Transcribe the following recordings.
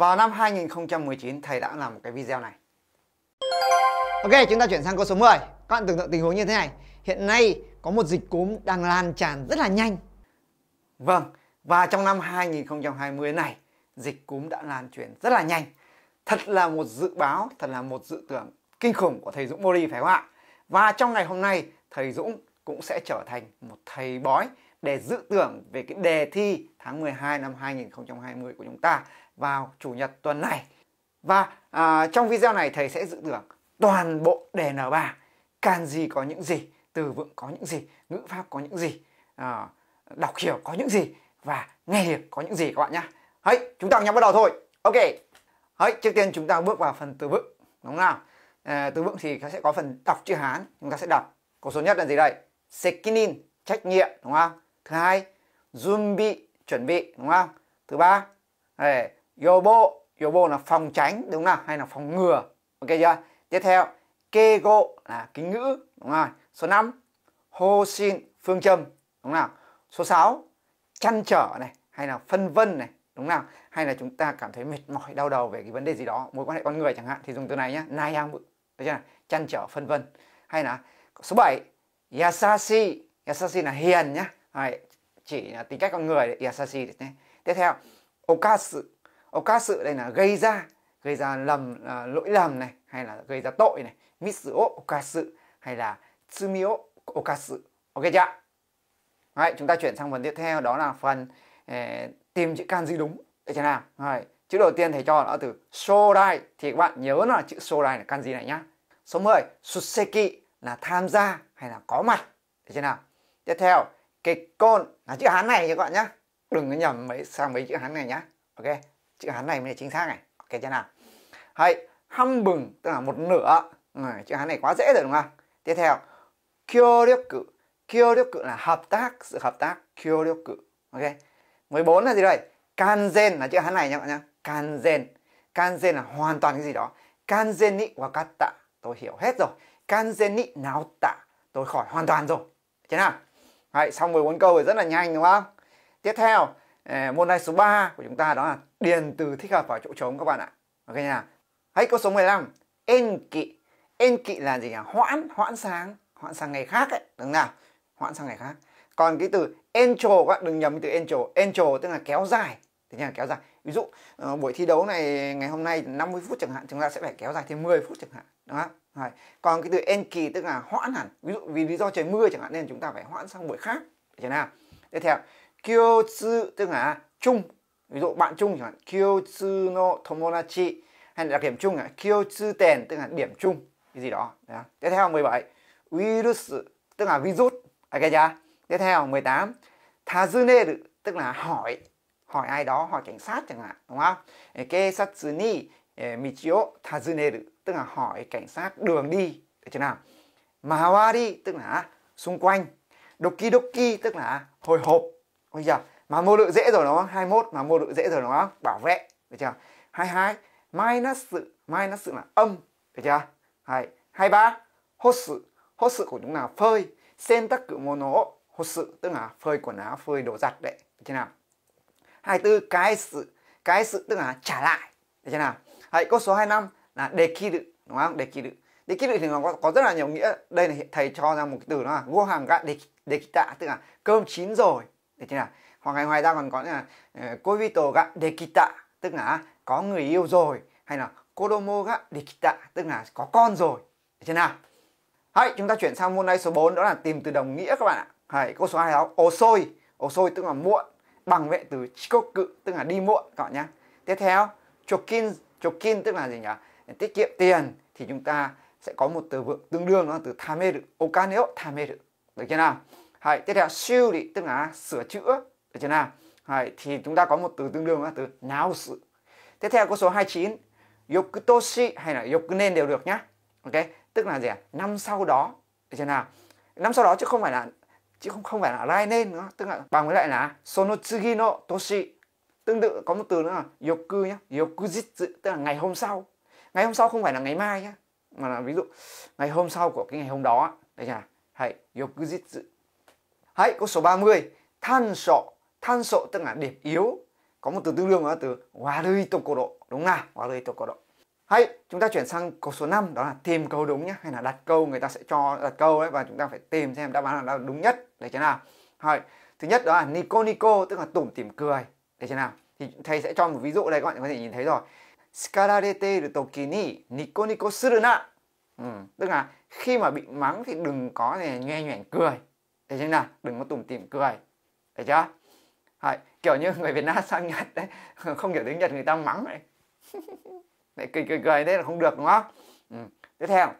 vào năm 2019 thầy đã làm một cái video này. Ok, chúng ta chuyển sang câu số 10. Các bạn tưởng tượng tình huống như thế này. Hiện nay có một dịch cúm đang lan tràn rất là nhanh. Vâng, và trong năm 2020 này, dịch cúm đã lan truyền rất là nhanh. Thật là một dự báo, thật là một dự tưởng kinh khủng của thầy Dũng Mori phải không ạ? Và trong ngày hôm nay, thầy Dũng cũng sẽ trở thành một thầy bói để dự tưởng về cái đề thi tháng 12 năm 2020 của chúng ta vào chủ nhật tuần này. Và à, trong video này thầy sẽ dự tưởng toàn bộ đề N3, gì có những gì, từ vựng có những gì, ngữ pháp có những gì, à, đọc hiểu có những gì và nghe hiểu có những gì các bạn nhé. Hãy chúng ta cùng nhau bắt đầu thôi. Ok. Hãy trước tiên chúng ta bước vào phần từ vựng, đúng không nào? À, từ vựng thì nó sẽ có phần đọc chữ Hán, chúng ta sẽ đọc. Câu số nhất là gì đây? Sekinin, trách nhiệm, đúng không? Thứ hai, Zumbi, chuẩn bị, đúng không? Thứ ba, đây, yobo yobo là phòng tránh đúng không hay là phòng ngừa ok chưa tiếp theo kego là kính ngữ đúng rồi số 5 hoshin phương châm đúng không số 6 chăn trở này hay là phân vân này đúng không hay là chúng ta cảm thấy mệt mỏi đau đầu về cái vấn đề gì đó mối quan hệ con người chẳng hạn thì dùng từ này nhá nayam được chưa chăn trở phân vân hay là số 7 yasashi yasashi là hiền nhá chỉ là tính cách con người yasashi đấy. tiếp theo okasu Ô, các sự đây là gây ra, gây ra lầm à, lỗi lầm này hay là gây ra tội này, mitsuo okasu hay là tsumio okasu. Ok chưa? Đấy, chúng ta chuyển sang phần tiếp theo đó là phần eh, tìm chữ kanji đúng. Được chưa nào? Rồi, chữ đầu tiên thầy cho là từ shorai thì các bạn nhớ là chữ shorai là kanji này nhá. Số 10, suseki là tham gia hay là có mặt. Được chưa nào? Tiếp theo, cái là chữ hán này các bạn nhá. Đừng có nhầm mấy sang mấy chữ hán này nhá. Ok chữ hán này mới là chính xác này ok chưa nào hay hăm bừng tức là một nửa à, chữ hán này quá dễ rồi đúng không tiếp theo kyo kyo cự, kyōryoku cự là hợp tác sự hợp tác kyo cự, ok 14 là gì đây kanzen là chữ hán này nhá các bạn nhá kanzen kanzen là hoàn toàn cái gì đó kanzen ni wakata tôi hiểu hết rồi kanzen ni naota tôi khỏi hoàn toàn rồi chưa nào Đấy, xong 14 câu rồi rất là nhanh đúng không tiếp theo Ờ, môn này số 3 của chúng ta đó là điền từ thích hợp vào chỗ trống các bạn ạ. Ok nha. Hãy câu số 15, en kỵ. En kỵ là gì nhỉ? Hoãn, hoãn sáng hoãn sang ngày khác ấy, đúng nào? Hoãn sang ngày khác. Còn cái từ encho các bạn đừng nhầm với từ encho. Encho tức là kéo dài. Thế nha, kéo dài. Ví dụ ờ, buổi thi đấu này ngày hôm nay 50 phút chẳng hạn, chúng ta sẽ phải kéo dài thêm 10 phút chẳng hạn, đúng không? Rồi. Còn cái từ en kỳ tức là hoãn hẳn. Ví dụ vì lý do trời mưa chẳng hạn nên chúng ta phải hoãn sang buổi khác. Được chưa nào? Tiếp theo, kyotsu tức là chung ví dụ bạn chung chẳng hạn kyotsu no tomonachi hay là điểm chung là kyotsu ten tức là điểm chung cái gì đó tiếp theo 17 virus tức là virus à chưa tiếp theo 18 tazuneru tức là hỏi hỏi ai đó hỏi cảnh sát chẳng hạn đúng không kei satsu ni michio tazuneru tức là hỏi cảnh sát đường đi được chưa nào mawari tức là xung quanh doki doki tức là hồi hộp Bây giờ mà mua đội dễ rồi đúng không? 21 mà mua đội dễ rồi đúng không? Bảo vệ, được chưa? 22 minus sự minus sự là âm, được chưa? Hai 23 hốt sự, hốt sự của chúng là phơi, sen tắc cự nó hốt sự tức là phơi quần áo, phơi đồ giặt đấy, được chưa nào? 24 cái sự, cái sự tức là trả lại, được chưa nào? Hãy câu số 25 là đề kỳ được đúng không? Đề kỳ được Đề kỳ được thì nó có, có rất là nhiều nghĩa. Đây là thầy cho ra một cái từ đó là vô hàng gạ đề, đề tạ tức là cơm chín rồi, được chưa nào hoặc là ngoài ra còn có là ờ, koito ga dekita tức là có người yêu rồi hay là kodomo ga dekita tức là có con rồi được chưa nào Hãy chúng ta chuyển sang môn này số 4 đó là tìm từ đồng nghĩa các bạn ạ. Hãy câu số hai 26 osoi, osoi tức là muộn bằng vệ từ chikoku tức là đi muộn các bạn nhé. Tiếp theo chokin, chokin tức là gì nhỉ? Tiết kiệm tiền thì chúng ta sẽ có một từ vựng tương đương đó là từ tameru, okane o tameru. Được chưa nào? Hay, tiếp theo đi tức là sửa chữa được chưa nào? Hay, thì chúng ta có một từ tương đương là từ náo sự. Tiếp theo có số 29 yokutoshi hay là yoku nên đều được nhá. Ok, tức là gì ạ? Năm sau đó được chưa nào? Năm sau đó chứ không phải là chứ không không phải là lai nên nữa, tức là bằng với lại là sonotsugi no toshi. Tương tự có một từ nữa là yoku nhá, yokujitsu tức là ngày hôm sau. Ngày hôm sau không phải là ngày mai nhá, mà là ví dụ ngày hôm sau của cái ngày hôm đó, đấy chưa nào? Hay yokujitsu Hãy câu số 30 than sọ than sọ tức là điểm yếu có một từ tương đương là từ warui tokoro đúng là warui tokoro Hãy chúng ta chuyển sang câu số 5 đó là tìm câu đúng nhé hay là đặt câu người ta sẽ cho đặt câu ấy và chúng ta phải tìm xem đáp án là đúng nhất để thế nào. Rồi, thứ nhất đó là nico nico tức là tủm tỉm cười để thế nào. Thì thầy sẽ cho một ví dụ đây các bạn có thể nhìn thấy rồi. Shikararete toki ni nico nico suru na. Ừ, tức là khi mà bị mắng thì đừng có này nhoe nhoẻn cười thế chứ nào đừng có tủm tỉm cười thấy chưa Đấy, kiểu như người Việt Nam sang Nhật đấy không hiểu tiếng Nhật người ta mắng đấy lại cười cười cười thế là không được đúng không ừ. tiếp theo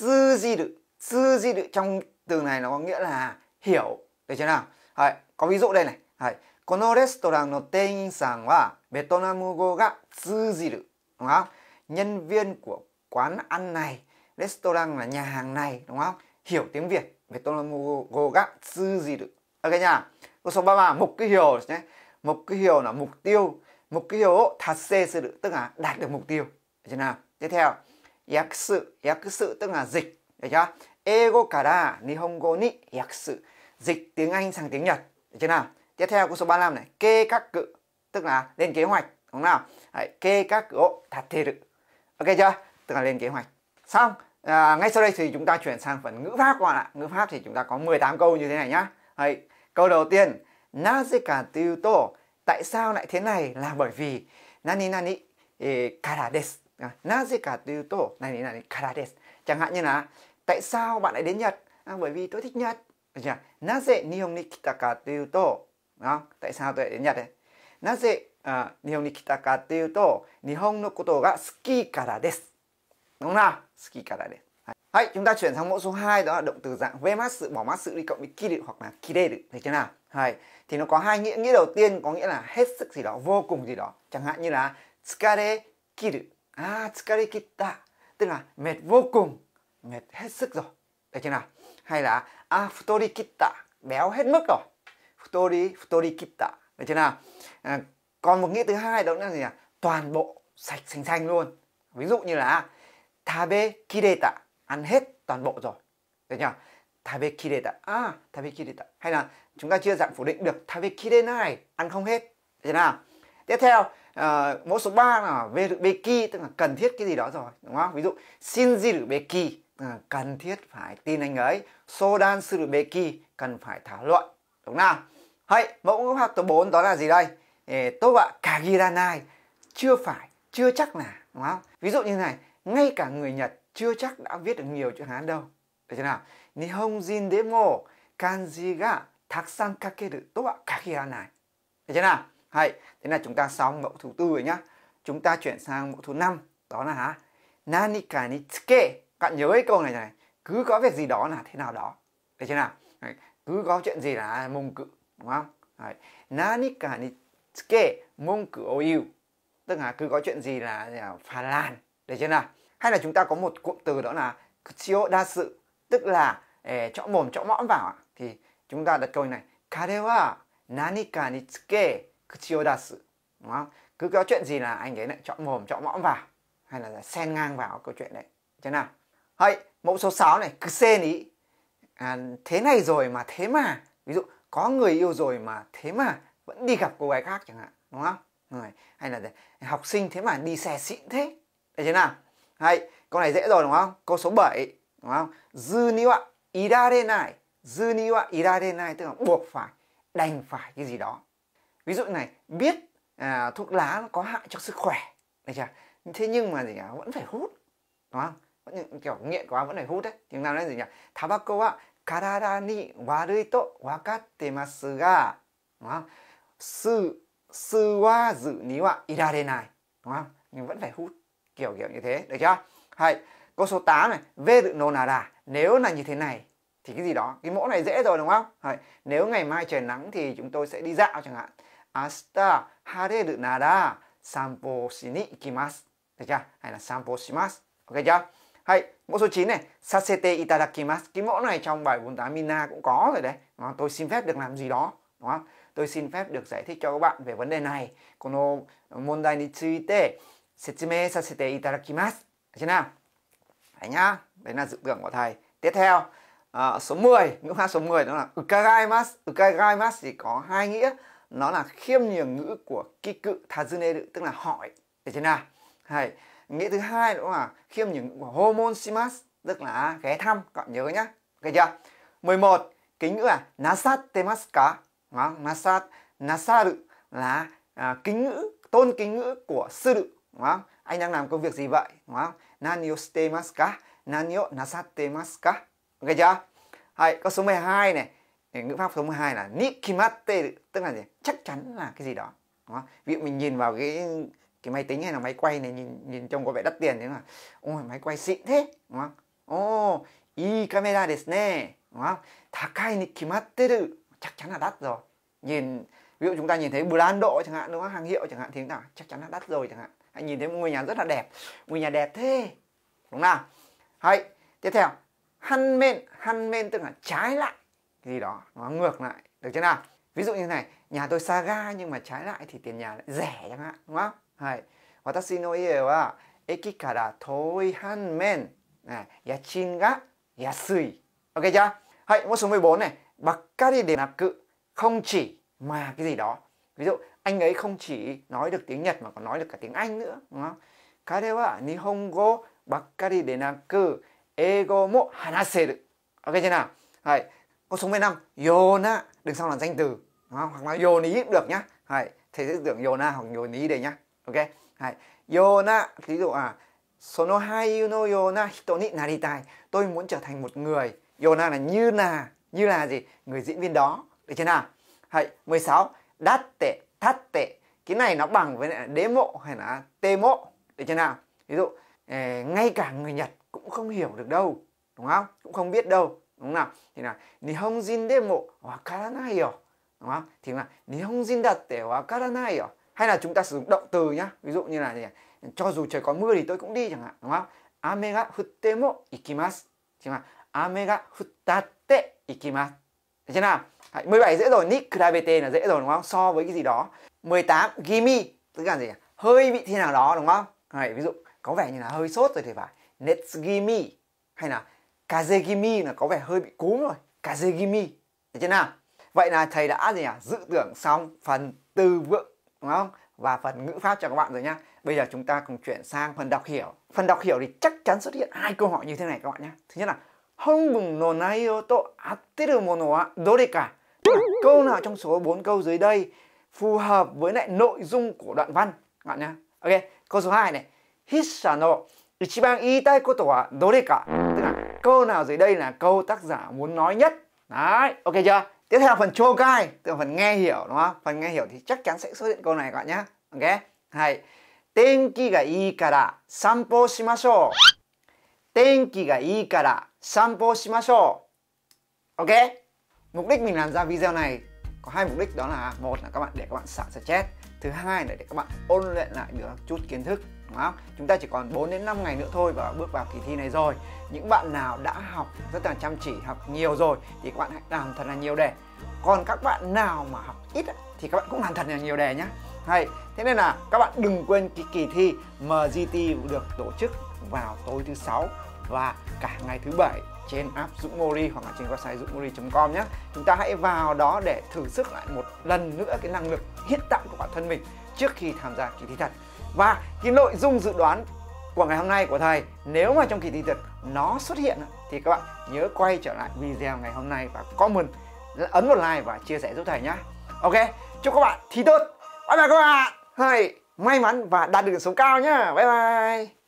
tư di đự tư di đự trong từ này nó có nghĩa là hiểu được chưa nào Đấy, có ví dụ đây này Đấy, このレストランの店員さんはベトナム語が通じる đúng không nhân viên của quán ăn này restaurant là nhà hàng này đúng không hiểu tiếng Việt ベトナム語が通じる。OK じそばは目標ですね。目標の目標。Mục tiêu を達成する tức là đạt được mục tiêu. Được nào? Tiếp theo, yaksu, yaksu tức là dịch. Được chưa? Ego kara nihongo ni yaksu. Dịch tiếng Anh sang tiếng Nhật. Được nào? Tiếp theo câu số 35 này, kê các cự tức là lên kế hoạch, đúng không nào? Đấy, kê các cự thật thể được. Ok chưa? Tức là lên kế hoạch. Xong, À, ngay sau đây thì chúng ta chuyển sang phần ngữ pháp các bạn ạ. Ngữ pháp thì chúng ta có 18 câu như thế này nhá. Đấy. Câu đầu tiên, Nazika to tại sao lại thế này là bởi vì nani nani kara desu. À, Nazika to nani nani kara desu. Chẳng hạn như là tại sao bạn lại đến Nhật? À, bởi vì tôi thích Nhật. Naze nihon ni kitaka to. tại sao tôi lại đến Nhật đấy? Naze à, nihon ni kitaka to nihon no koto ga suki kara desu. Đúng không nào? đại đây. Hãy chúng ta chuyển sang mẫu số 2 đó là động từ dạng mát sự bỏ mát sự đi cộng với kiru hoặc là kireru, thấy thế nào? Hay thì nó có hai nghĩa, nghĩa đầu tiên có nghĩa là hết sức gì đó, vô cùng gì đó. Chẳng hạn như là tsukare kiru. À, tsukare kitta Tức là mệt vô cùng, mệt hết sức rồi. Thấy chưa nào? Hay là a à, futori kitta béo hết mức rồi. Futori futori kitta Thấy chưa nào? À, còn một nghĩa thứ hai đó là gì à? Toàn bộ sạch xanh xanh luôn. Ví dụ như là tabe kireta ăn hết toàn bộ rồi được chưa tabe kireta à tabe kireta hay là chúng ta chưa dạng phủ định được tabe kirenai ăn không hết thế nào tiếp theo uh, mẫu số 3 là verubeki tức là cần thiết cái gì đó rồi đúng không ví dụ shinjirubeki tức là cần thiết phải tin anh ấy sodan surubeki cần phải thảo luận đúng nào Hãy mẫu ngữ pháp số 4 đó là gì đây? Tốt bạn kagiranai chưa phải, chưa chắc là, đúng không? Ví dụ như này, ngay cả người Nhật chưa chắc đã viết được nhiều chữ Hán đâu. Được chưa nào? Nihonjin demo kanji ga taksan kakeru to wa kakiranai. Được chưa nào? Hay, thế là chúng ta xong mẫu thứ tư rồi nhá. Chúng ta chuyển sang mẫu thứ năm, đó là hả? Nanika ni tsuke. Các nhớ cái câu này này, cứ có việc gì đó là thế nào đó. Được chưa nào? cứ có chuyện gì là mông cự, đúng không? Đấy. Nanika ni tsuke mông cự ô yêu. Tức là cứ có chuyện gì là, là phà lan, được chưa nào? Hay là chúng ta có một cụm từ đó là chiếu đa sự tức là eh, chõ mồm chọn mõm vào thì chúng ta đặt câu này kare wa nanika ni tsuke kuchi o dasu đúng không? cứ có chuyện gì là anh ấy lại chọn mồm chọn mõm vào hay là, xen ngang vào câu chuyện đấy thế nào hay mẫu số 6 này cứ xê ý à, thế này rồi mà thế mà ví dụ có người yêu rồi mà thế mà vẫn đi gặp cô gái khác chẳng hạn đúng không rồi. hay là học sinh thế mà đi xe xịn thế Đấy thế nào? Hay, câu này dễ rồi đúng không? Câu số 7, đúng không? Dư ni wa irare nai. Dư ni wa irare nai tức là buộc phải, đành phải cái gì đó. Ví dụ này, biết à, thuốc lá nó có hại cho sức khỏe. Đấy chưa? Thế nhưng mà gì nhỉ? vẫn phải hút. Đúng không? Vẫn kiểu nghiện quá vẫn phải hút đấy. Thì nào nói gì nhỉ? Tobacco wa karara ni warui to wakatte masu ga. Đúng không? Sư sư wa dự ni wa irare nai. Đúng không? Nhưng vẫn phải hút kiểu kiểu như thế được chưa hay câu số 8 này vê tự nô nà đà nếu là như thế này thì cái gì đó cái mẫu này dễ rồi đúng không hay, nếu ngày mai trời nắng thì chúng tôi sẽ đi dạo chẳng hạn asta hare tự nà đà sampo shini kimasu được chưa hay là sampo shimasu ok chưa hay mẫu số 9 này sasete itadakimasu cái mẫu này trong bài 48 mina cũng có rồi đấy à, tôi xin phép được làm gì đó đúng không tôi xin phép được giải thích cho các bạn về vấn đề này kono mondai 説明させていただきます. Thế nào? Đấy nhá. Đấy là dự tưởng của thầy. Tiếp theo, à, số 10, ngữ pháp số 10 đó là ukagaimas. Ukagaimas thì có hai nghĩa. Nó là khiêm nhường ngữ của kiku tazune tức là hỏi. Để thế nào? Hay. Nghĩa thứ hai đó là khiêm nhường ngữ của homon shimas, tức là ghé thăm. Các nhớ nhá. Ok chưa? 11, kính ngữ là nasatte masu ka. Đó, nasat, nasaru là à, kính ngữ, tôn kính ngữ của sư đúng không? Anh đang làm công việc gì vậy? Đúng không? Nanyo shitemasu ka? Nanyo nasatemasu ka? Ok chưa? Hay, câu số 12 này, ngữ pháp số 12 là nikimatte tức là gì? Chắc chắn là cái gì đó. Đúng không? Ví dụ mình nhìn vào cái cái máy tính hay là máy quay này nhìn nhìn trông có vẻ đắt tiền thế mà ôi máy quay xịn thế đúng không? Ồ, i camera desu ne, đúng không? Takai ni kimatteru, chắc chắn là đắt rồi. Nhìn ví dụ chúng ta nhìn thấy brand độ chẳng hạn đúng không? Hàng hiệu chẳng hạn thì chúng ta chắc chắn là đắt rồi chẳng hạn anh nhìn thấy một ngôi nhà rất là đẹp ngôi nhà đẹp thế đúng nào hay tiếp theo hăn men hăn men tức là trái lại cái gì đó nó ngược lại được chưa nào ví dụ như thế này nhà tôi xa ga nhưng mà trái lại thì tiền nhà lại rẻ chẳng hạn đúng không hay và hãy watashi no ie wa eki kara thôi han men này yachin ga yasui ok chưa hay mẫu số 14 này bakkari để nạp cự không chỉ mà cái gì đó ví dụ anh ấy không chỉ nói được tiếng Nhật mà còn nói được cả tiếng Anh nữa đúng không? Kare wa nihongo bakkari de naku ego mo hanaseru. Ok chưa nào? Đấy. Con số 15, yona, đừng sau là danh từ, đúng không? Hoặc là yoni cũng được nhá. Đấy. Thầy sẽ tưởng yona hoặc yoni đây nhá. Ok? Đấy. Yona, ví dụ à, sono hai no yona hito ni naritai. Tôi muốn trở thành một người. Yona là như là, như là gì? Người diễn viên đó. Được chưa nào? Hãy 16. Datte thắt tệ cái này nó bằng với đế mộ hay là tê mộ để cho nào ví dụ ờ, ngay cả người nhật cũng không hiểu được đâu đúng không cũng không biết đâu đúng không nào thì là đế nihonjin demo wakaranai yo đúng không thì là nihonjin datte wakaranai yo hay là chúng ta sử dụng động từ nhá ví dụ như là gì cho dù trời có mưa thì tôi cũng đi chẳng hạn đúng không ame ga futte mo ikimasu thì là ame ga futtatte ikimasu được chưa nào Đấy, 17 dễ rồi, nick gravity là dễ rồi đúng không? So với cái gì đó. 18 gimme tức là gì Hơi bị thế nào đó đúng không? Đấy, ví dụ có vẻ như là hơi sốt rồi thì phải. Let's gimme hay là kazegimi là có vẻ hơi bị cúm rồi. Kazegimi. Được chưa nào? Vậy là thầy đã gì nhỉ? Dự tưởng xong phần từ vựng đúng không? Và phần ngữ pháp cho các bạn rồi nhá. Bây giờ chúng ta cùng chuyển sang phần đọc hiểu. Phần đọc hiểu thì chắc chắn xuất hiện hai câu hỏi như thế này các bạn nhé. Thứ nhất là Honbun no naiyo to atteru mono wa dore câu nào trong số 4 câu dưới đây phù hợp với lại nội dung của đoạn văn các bạn nhá. Ok, câu số 2 này. Hissa no ichiban iitai koto wa dore ka? Tức là câu nào dưới đây là câu tác giả muốn nói nhất. Đấy, ok chưa? Tiếp theo là phần chokai, tức là phần nghe hiểu đúng không? Phần nghe hiểu thì chắc chắn sẽ xuất hiện câu này các bạn nhá. Ok. hai Tenki ga ii kara sanpo shimashou. Tenki ga ii kara sanpo shimashou. Ok? mục đích mình làm ra video này có hai mục đích đó là một là các bạn để các bạn xả stress thứ hai là để các bạn ôn luyện lại được chút kiến thức đúng không? Chúng ta chỉ còn 4 đến 5 ngày nữa thôi và bước vào kỳ thi này rồi. Những bạn nào đã học rất là chăm chỉ, học nhiều rồi thì các bạn hãy làm thật là nhiều đề. Còn các bạn nào mà học ít thì các bạn cũng làm thật là nhiều đề nhé. Hay, thế nên là các bạn đừng quên cái kỳ thi MGT được tổ chức vào tối thứ sáu và cả ngày thứ bảy trên app Dũng Mori hoặc là trên website dũng com nhé chúng ta hãy vào đó để thử sức lại một lần nữa cái năng lực hiện tại của bản thân mình trước khi tham gia kỳ thi thật và cái nội dung dự đoán của ngày hôm nay của thầy nếu mà trong kỳ thi thật nó xuất hiện thì các bạn nhớ quay trở lại video ngày hôm nay và comment ấn một like và chia sẻ giúp thầy nhé ok chúc các bạn thi tốt bye bye các bạn hay may mắn và đạt được số cao nhá bye bye